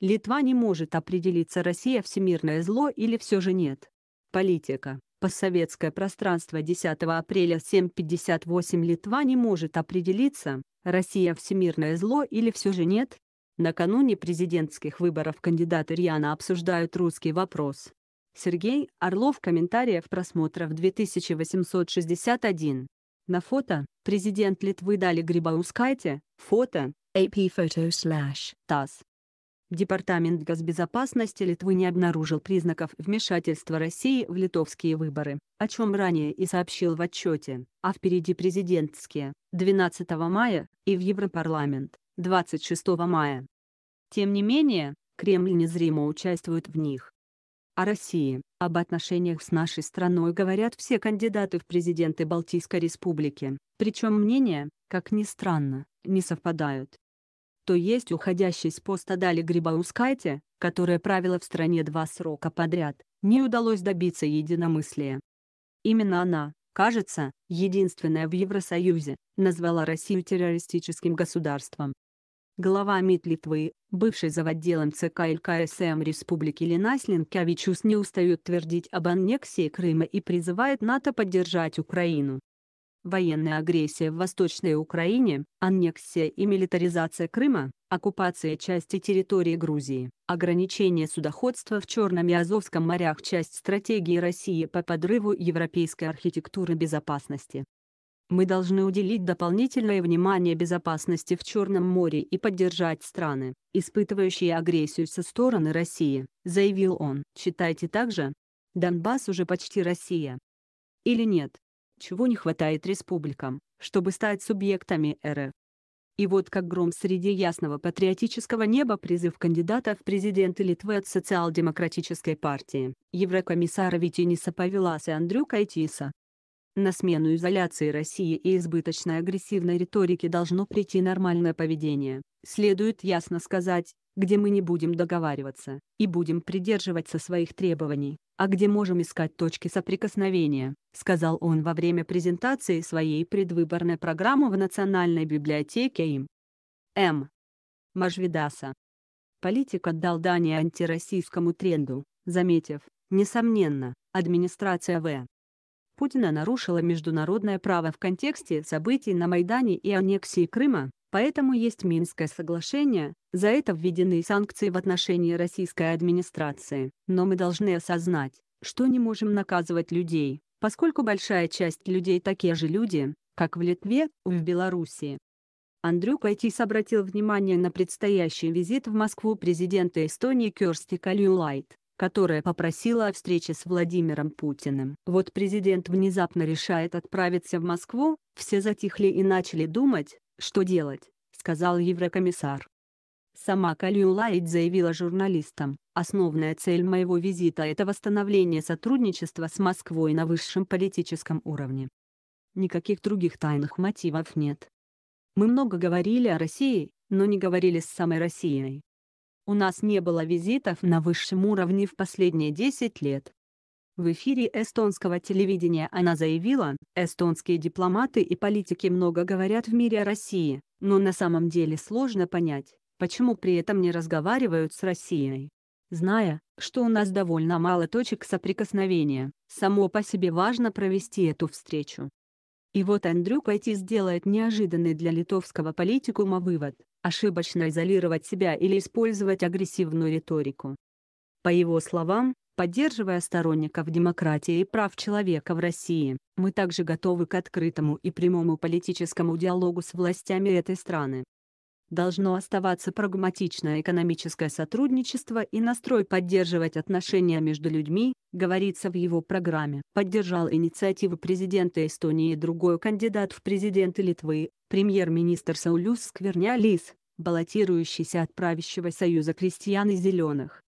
Литва не может определиться, Россия всемирное зло или все же нет. Политика. Постсоветское пространство 10 апреля 7.58 Литва не может определиться, Россия всемирное зло или все же нет. Накануне президентских выборов кандидаты Риана обсуждают русский вопрос. Сергей Орлов комментариев просмотров 2861. На фото президент Литвы Дали Грибаускайте, фото AP Photo slash TASS. Департамент госбезопасности Литвы не обнаружил признаков вмешательства России в литовские выборы, о чем ранее и сообщил в отчете, а впереди президентские, 12 мая, и в Европарламент, 26 мая. Тем не менее, Кремль незримо участвует в них. О России, об отношениях с нашей страной говорят все кандидаты в президенты Балтийской республики, причем мнения, как ни странно, не совпадают то есть уходящей с поста Дали Грибаускайте, которая правила в стране два срока подряд, не удалось добиться единомыслия. Именно она, кажется, единственная в Евросоюзе, назвала Россию террористическим государством. Глава МИД Литвы, бывший заводделом ЦК ЛКСМ Республики Ленас Ленкевичус не устает твердить об аннексии Крыма и призывает НАТО поддержать Украину военная агрессия в Восточной Украине, аннексия и милитаризация Крыма, оккупация части территории Грузии, ограничение судоходства в Черном и Азовском морях часть стратегии России по подрыву европейской архитектуры безопасности. Мы должны уделить дополнительное внимание безопасности в Черном море и поддержать страны, испытывающие агрессию со стороны России, заявил он. Читайте также. Донбасс уже почти Россия. Или нет? чего не хватает республикам, чтобы стать субъектами РФ. И вот как гром среди ясного патриотического неба призыв кандидата в президенты Литвы от социал-демократической партии, еврокомиссара Витиниса Павеласа Андрю Кайтиса. На смену изоляции России и избыточной агрессивной риторики должно прийти нормальное поведение. Следует ясно сказать, где мы не будем договариваться и будем придерживаться своих требований, а где можем искать точки соприкосновения, сказал он во время презентации своей предвыборной программы в Национальной библиотеке им. М. Мажвидаса. Политик отдал дани антироссийскому тренду, заметив, несомненно, администрация В. Путина нарушила международное право в контексте событий на Майдане и аннексии Крыма, Поэтому есть Минское соглашение, за это введены санкции в отношении российской администрации. Но мы должны осознать, что не можем наказывать людей, поскольку большая часть людей такие же люди, как в Литве, в Белоруссии. Андрюк Айтис обратил внимание на предстоящий визит в Москву президента Эстонии Керсти Калюлайт, которая попросила о встрече с Владимиром Путиным. Вот президент внезапно решает отправиться в Москву, все затихли и начали думать, «Что делать?» — сказал еврокомиссар. Сама Калиулайт заявила журналистам, «Основная цель моего визита – это восстановление сотрудничества с Москвой на высшем политическом уровне. Никаких других тайных мотивов нет. Мы много говорили о России, но не говорили с самой Россией. У нас не было визитов на высшем уровне в последние 10 лет. В эфире эстонского телевидения она заявила, эстонские дипломаты и политики много говорят в мире о России, но на самом деле сложно понять, почему при этом не разговаривают с Россией. Зная, что у нас довольно мало точек соприкосновения, само по себе важно провести эту встречу. И вот Андрю Кайти сделает неожиданный для литовского политикума вывод, ошибочно изолировать себя или использовать агрессивную риторику. По его словам, поддерживая сторонников демократии и прав человека в России, мы также готовы к открытому и прямому политическому диалогу с властями этой страны. Должно оставаться прагматичное экономическое сотрудничество и настрой поддерживать отношения между людьми, говорится в его программе. Поддержал инициативу президента Эстонии и другой кандидат в президенты Литвы, премьер-министр Саулюс Сквернялис, баллотирующийся от правящего союза крестьян и зеленых.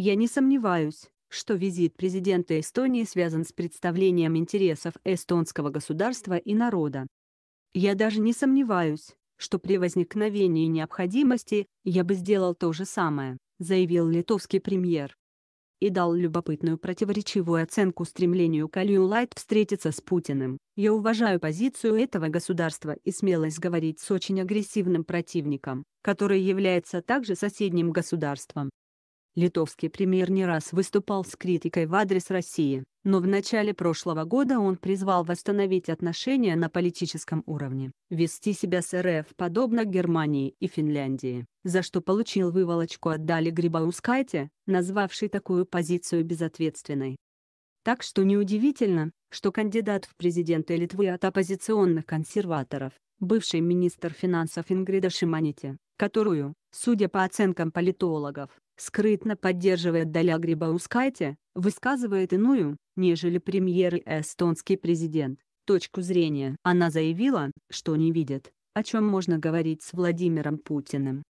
Я не сомневаюсь, что визит президента Эстонии связан с представлением интересов эстонского государства и народа. Я даже не сомневаюсь, что при возникновении необходимости я бы сделал то же самое, заявил литовский премьер. И дал любопытную противоречивую оценку стремлению Калью Лайт встретиться с Путиным. Я уважаю позицию этого государства и смелость говорить с очень агрессивным противником, который является также соседним государством. Литовский премьер не раз выступал с критикой в адрес России, но в начале прошлого года он призвал восстановить отношения на политическом уровне, вести себя с РФ подобно Германии и Финляндии, за что получил выволочку от Дали Грибаускайте, назвавший такую позицию безответственной. Так что неудивительно, что кандидат в президенты Литвы от оппозиционных консерваторов, бывший министр финансов Ингрида Шиманите, которую, судя по оценкам политологов, скрытно поддерживая Даля Грибаускайте, высказывает иную, нежели премьер и эстонский президент, точку зрения. Она заявила, что не видит, о чем можно говорить с Владимиром Путиным.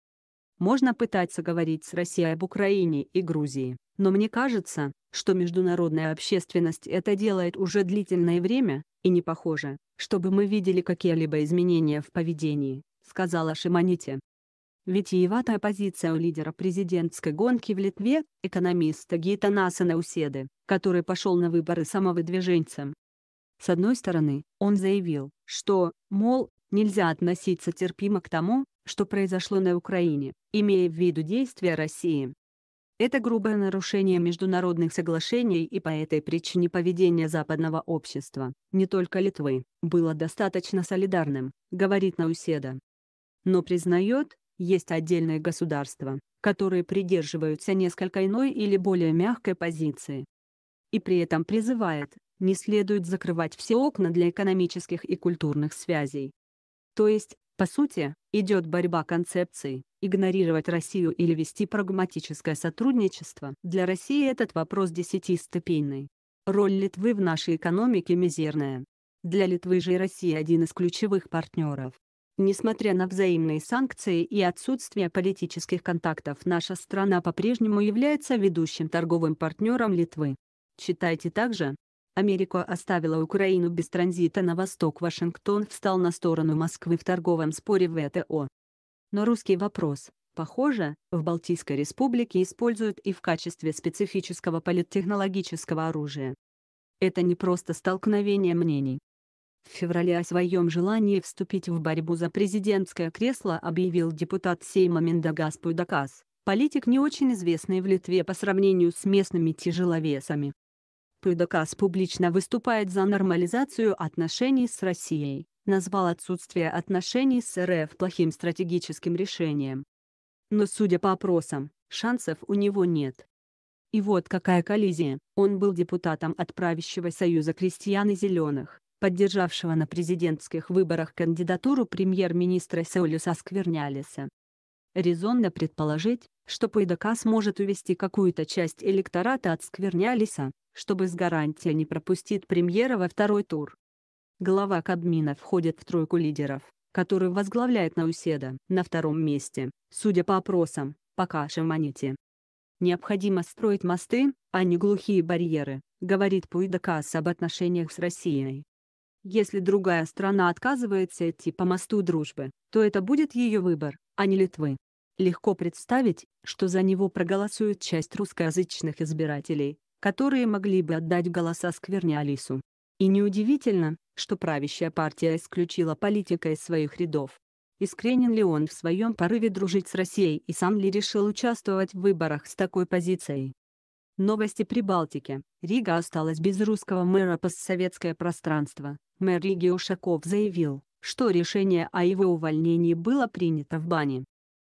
Можно пытаться говорить с Россией об Украине и Грузии, но мне кажется, что международная общественность это делает уже длительное время, и не похоже, чтобы мы видели какие-либо изменения в поведении, сказала Шиманите. Витиеватая позиция у лидера президентской гонки в Литве, экономиста Гейтанаса Науседы, который пошел на выборы самовыдвиженцем. С одной стороны, он заявил, что, мол, нельзя относиться терпимо к тому, что произошло на Украине, имея в виду действия России. Это грубое нарушение международных соглашений и по этой причине поведение западного общества, не только Литвы, было достаточно солидарным, говорит Науседа. Но признает, есть отдельные государства, которые придерживаются несколько иной или более мягкой позиции. И при этом призывает, не следует закрывать все окна для экономических и культурных связей. То есть, по сути, идет борьба концепций. Игнорировать Россию или вести прагматическое сотрудничество. Для России этот вопрос десятиступенный. Роль Литвы в нашей экономике мизерная. Для Литвы же и России один из ключевых партнеров. Несмотря на взаимные санкции и отсутствие политических контактов, наша страна по-прежнему является ведущим торговым партнером Литвы. Читайте также. Америка оставила Украину без транзита на восток. Вашингтон встал на сторону Москвы в торговом споре в ВТО. Но русский вопрос, похоже, в Балтийской республике используют и в качестве специфического политтехнологического оружия. Это не просто столкновение мнений. В феврале о своем желании вступить в борьбу за президентское кресло объявил депутат Сейма Мендагас Пудакас, политик не очень известный в Литве по сравнению с местными тяжеловесами. Пудакас публично выступает за нормализацию отношений с Россией, назвал отсутствие отношений с РФ плохим стратегическим решением. Но судя по опросам, шансов у него нет. И вот какая коллизия, он был депутатом от правящего союза крестьян и зеленых, поддержавшего на президентских выборах кандидатуру премьер-министра Сеулюса Сквернялиса. Резонно предположить, что Пайдака может увести какую-то часть электората от Сквернялиса, чтобы с гарантией не пропустить премьера во второй тур. Глава Кабмина входит в тройку лидеров, который возглавляет Науседа на втором месте, судя по опросам, пока Шаманите. Необходимо строить мосты, а не глухие барьеры, говорит Пуидакас об отношениях с Россией. Если другая страна отказывается идти по мосту дружбы, то это будет ее выбор, а не Литвы. Легко представить, что за него проголосует часть русскоязычных избирателей, которые могли бы отдать голоса скверне Алису. И неудивительно, что правящая партия исключила политика из своих рядов. Искренен ли он в своем порыве дружить с Россией и сам ли решил участвовать в выборах с такой позицией? Новости Прибалтики. Рига осталась без русского мэра постсоветское пространство. Мэр Риги Ушаков заявил, что решение о его увольнении было принято в бане.